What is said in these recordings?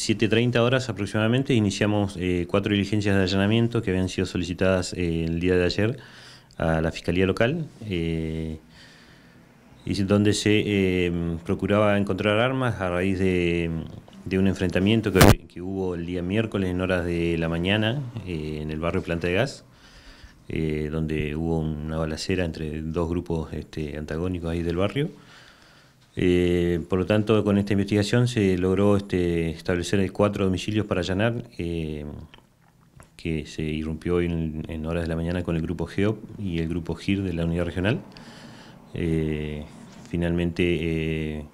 7.30 horas aproximadamente iniciamos eh, cuatro diligencias de allanamiento que habían sido solicitadas eh, el día de ayer a la Fiscalía Local, eh, y donde se procuraba encontrar armas a raíz de, un enfrentamiento que, hubo el día miércoles en horas de la mañana en el barrio Planta de Gas, donde hubo una balacera entre dos grupos este, antagónicos ahí del barrio. Eh, por lo tanto, con esta investigación se logró este, establecer cuatro domicilios para allanar, eh, que se irrumpió hoy en, horas de la mañana con el grupo GEOP y el grupo GIR de la unidad regional. Eh, finalmente,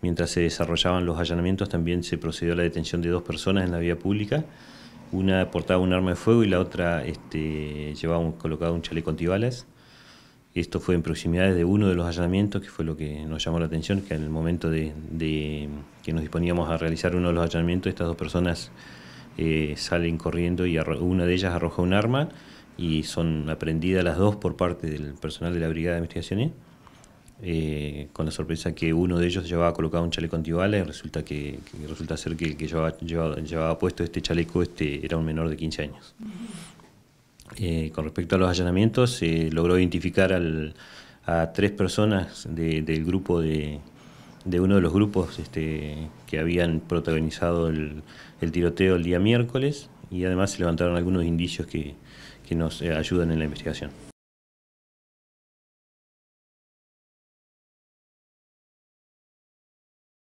mientras se desarrollaban los allanamientos, también se procedió a la detención de dos personas en la vía pública. Una portaba un arma de fuego y la otra este, llevaba colocado un chaleco antibalas. Esto fue en proximidades de uno de los allanamientos, que fue lo que nos llamó la atención, que en el momento de, que nos disponíamos a realizar uno de los allanamientos, estas dos personas eh, salen corriendo y una de ellas arroja un arma y son aprendidas las dos por parte del personal de la Brigada de Investigaciones, eh, con la sorpresa que uno de ellos llevaba colocado un chaleco antibalas, resulta que, resulta ser que el que llevaba, llevaba puesto este chaleco este, era un menor de 15 años. Eh, con respecto a los allanamientos, se logró identificar a tres personas de, del grupo de, uno de los grupos este, que habían protagonizado el, tiroteo el día miércoles y además se levantaron algunos indicios que nos eh, ayudan en la investigación.